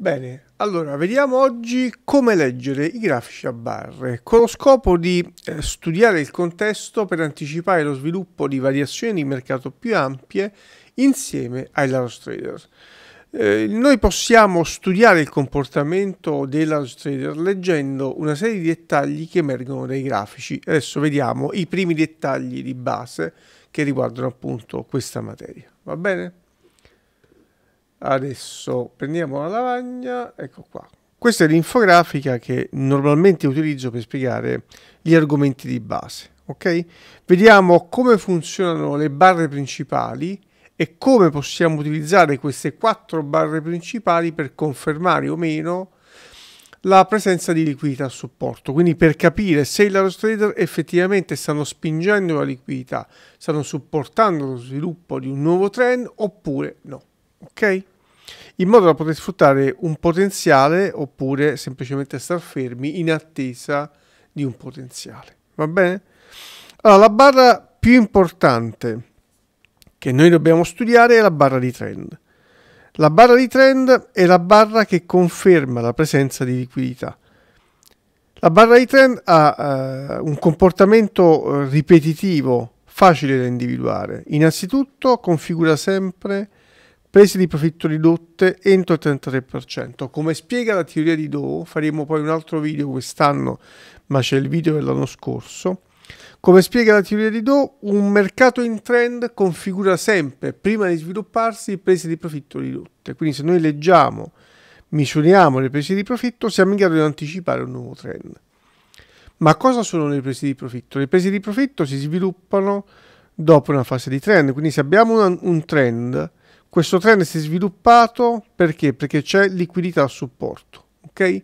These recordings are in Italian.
Bene, allora vediamo oggi come leggere i grafici a barre, con lo scopo di eh, studiare il contesto per anticipare lo sviluppo di variazioni di mercato più ampie insieme ai large trader. Eh, noi possiamo studiare il comportamento dei large trader leggendo una serie di dettagli che emergono dai grafici. Adesso vediamo i primi dettagli di base che riguardano appunto questa materia. Va bene? Adesso prendiamo la lavagna, ecco qua. Questa è l'infografica che normalmente utilizzo per spiegare gli argomenti di base, ok? Vediamo come funzionano le barre principali e come possiamo utilizzare queste quattro barre principali per confermare o meno la presenza di liquidità a supporto, quindi per capire se i Laros Trader effettivamente stanno spingendo la liquidità, stanno supportando lo sviluppo di un nuovo trend oppure no ok? In modo da poter sfruttare un potenziale oppure semplicemente star fermi in attesa di un potenziale, va bene? Allora, la barra più importante che noi dobbiamo studiare è la barra di trend. La barra di trend è la barra che conferma la presenza di liquidità. La barra di trend ha uh, un comportamento eh, ripetitivo facile da individuare. Innanzitutto configura sempre prese di profitto ridotte entro il 33%. Come spiega la teoria di Doe, faremo poi un altro video quest'anno, ma c'è il video dell'anno scorso. Come spiega la teoria di Doe, un mercato in trend configura sempre, prima di svilupparsi, prese di profitto ridotte. Quindi se noi leggiamo, misuriamo le prese di profitto, siamo in grado di anticipare un nuovo trend. Ma cosa sono le prese di profitto? Le prese di profitto si sviluppano dopo una fase di trend, quindi se abbiamo un, un trend, questo trend si è sviluppato perché? Perché c'è liquidità a supporto, ok?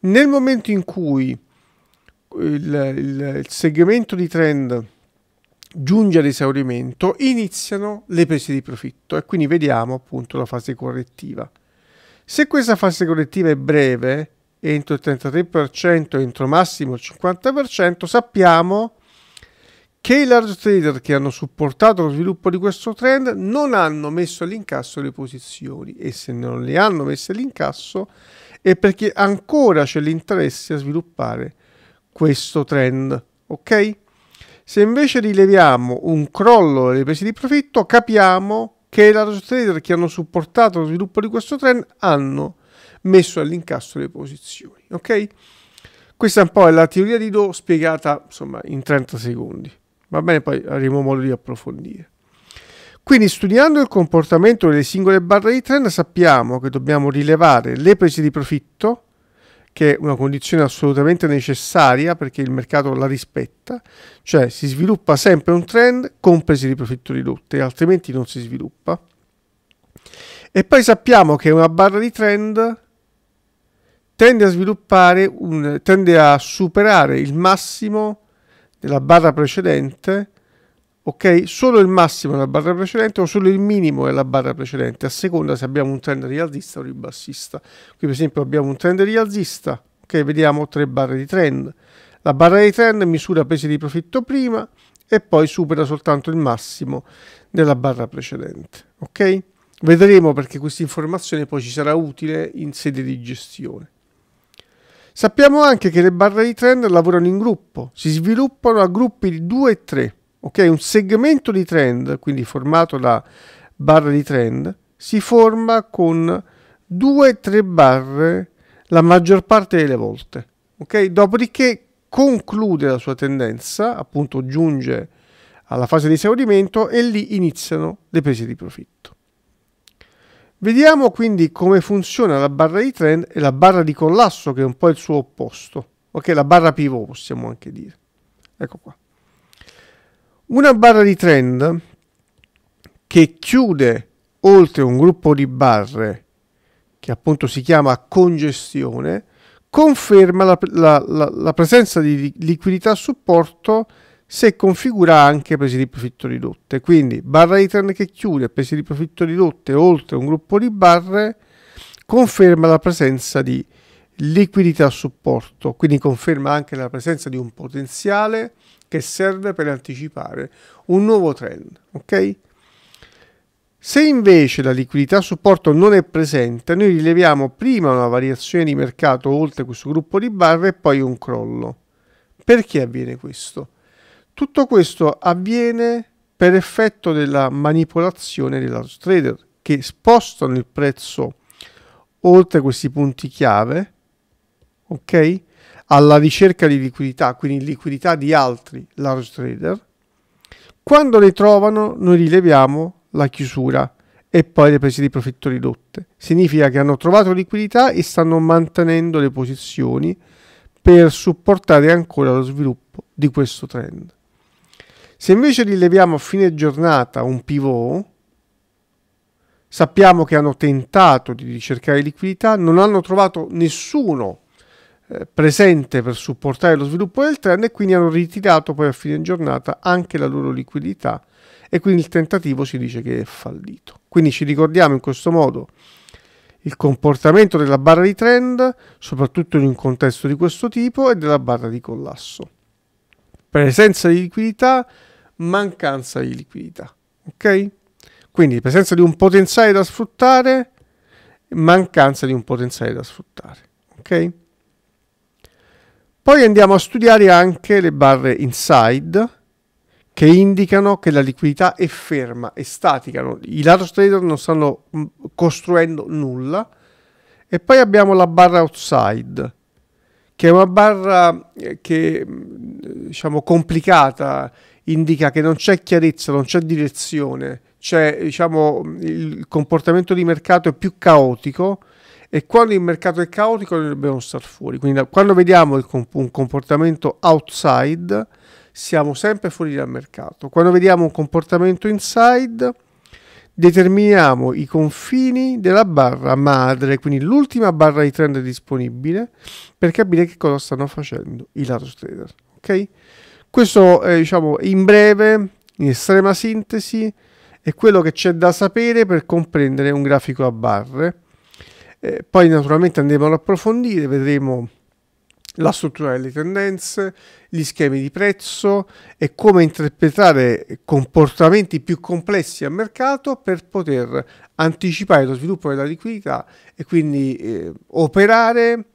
Nel momento in cui eh, il, il, il segmento di trend giunge ad esaurimento, iniziano le prese di profitto e quindi vediamo appunto la fase correttiva. Se questa fase correttiva è breve, entro il 33%, entro massimo il 50%, sappiamo che che i large trader che hanno supportato lo sviluppo di questo trend non hanno messo all'incasso le posizioni e se non le hanno messe all'incasso è perché ancora c'è l'interesse a sviluppare questo trend, ok? Se invece rileviamo un crollo delle prese di profitto capiamo che i large trader che hanno supportato lo sviluppo di questo trend hanno messo all'incasso le posizioni, ok? Questa è un po' la teoria di Do spiegata insomma in 30 secondi. Va bene, poi avremo modo di approfondire. Quindi studiando il comportamento delle singole barre di trend sappiamo che dobbiamo rilevare le prese di profitto, che è una condizione assolutamente necessaria perché il mercato la rispetta, cioè si sviluppa sempre un trend con prese di profitto ridotte, altrimenti non si sviluppa. E poi sappiamo che una barra di trend tende a sviluppare, un, tende a superare il massimo nella barra precedente, ok? Solo il massimo nella barra precedente o solo il minimo nella barra precedente, a seconda se abbiamo un trend rialzista o ribassista. Qui per esempio abbiamo un trend rialzista, ok? Vediamo tre barre di trend. La barra di trend misura prese di profitto prima e poi supera soltanto il massimo della barra precedente, ok? Vedremo perché questa informazione poi ci sarà utile in sede di gestione. Sappiamo anche che le barre di Trend lavorano in gruppo, si sviluppano a gruppi di 2 e 3. Okay? Un segmento di trend, quindi formato da barre di trend, si forma con 2-3 barre la maggior parte delle volte. Okay? Dopodiché conclude la sua tendenza, appunto giunge alla fase di esaurimento e lì iniziano le prese di profitto. Vediamo quindi come funziona la barra di trend e la barra di collasso che è un po' il suo opposto, ok? La barra pivot possiamo anche dire. Ecco qua. Una barra di trend che chiude oltre un gruppo di barre che appunto si chiama congestione conferma la, la, la, la presenza di liquidità a supporto se configura anche prese di profitto ridotte. Quindi barra di trend che chiude, prese di profitto ridotte oltre un gruppo di barre, conferma la presenza di liquidità a supporto, quindi conferma anche la presenza di un potenziale che serve per anticipare un nuovo trend. Okay? Se invece la liquidità a supporto non è presente, noi rileviamo prima una variazione di mercato oltre questo gruppo di barre e poi un crollo. Perché avviene questo? Tutto questo avviene per effetto della manipolazione dell'house trader che spostano il prezzo oltre questi punti chiave, ok? Alla ricerca di liquidità, quindi liquidità di altri large trader. Quando le trovano, noi rileviamo la chiusura e poi le prese di profitto ridotte. Significa che hanno trovato liquidità e stanno mantenendo le posizioni per supportare ancora lo sviluppo di questo trend. Se invece rileviamo a fine giornata un pivot, sappiamo che hanno tentato di ricercare liquidità, non hanno trovato nessuno eh, presente per supportare lo sviluppo del trend e quindi hanno ritirato poi a fine giornata anche la loro liquidità e quindi il tentativo si dice che è fallito. Quindi ci ricordiamo in questo modo il comportamento della barra di trend, soprattutto in un contesto di questo tipo, e della barra di collasso presenza di liquidità, mancanza di liquidità. Ok? Quindi presenza di un potenziale da sfruttare, mancanza di un potenziale da sfruttare. Ok? Poi andiamo a studiare anche le barre inside che indicano che la liquidità è ferma, è statica. I large trader non stanno mm, costruendo nulla. E poi abbiamo la barra outside che è una barra eh, che, mm, diciamo, complicata, indica che non c'è chiarezza, non c'è direzione, c'è, diciamo, il comportamento di mercato è più caotico e quando il mercato è caotico noi dobbiamo star fuori. Quindi quando vediamo comp un comportamento outside siamo sempre fuori dal mercato. Quando vediamo un comportamento inside determiniamo i confini della barra madre, quindi l'ultima barra di trend disponibile, per capire che cosa stanno facendo i lato trader. Ok? Questo, è diciamo, in breve, in estrema sintesi, è quello che c'è da sapere per comprendere un grafico a barre. Eh, poi naturalmente andremo ad approfondire, vedremo la struttura delle tendenze, gli schemi di prezzo e come interpretare comportamenti più complessi al mercato per poter anticipare lo sviluppo della liquidità e quindi eh, operare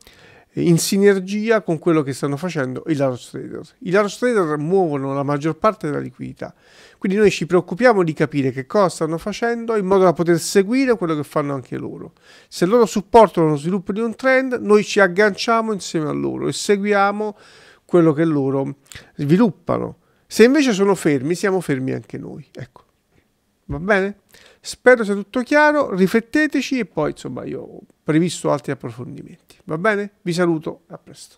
in sinergia con quello che stanno facendo i large trader. I large trader muovono la maggior parte della liquidità, quindi noi ci preoccupiamo di capire che cosa stanno facendo in modo da poter seguire quello che fanno anche loro. Se loro supportano lo sviluppo di un trend, noi ci agganciamo insieme a loro e seguiamo quello che loro sviluppano. Se invece sono fermi, siamo fermi anche noi. Ecco. Va bene? Spero sia tutto chiaro, rifletteteci e poi insomma io ho previsto altri approfondimenti. Va bene? Vi saluto, a presto.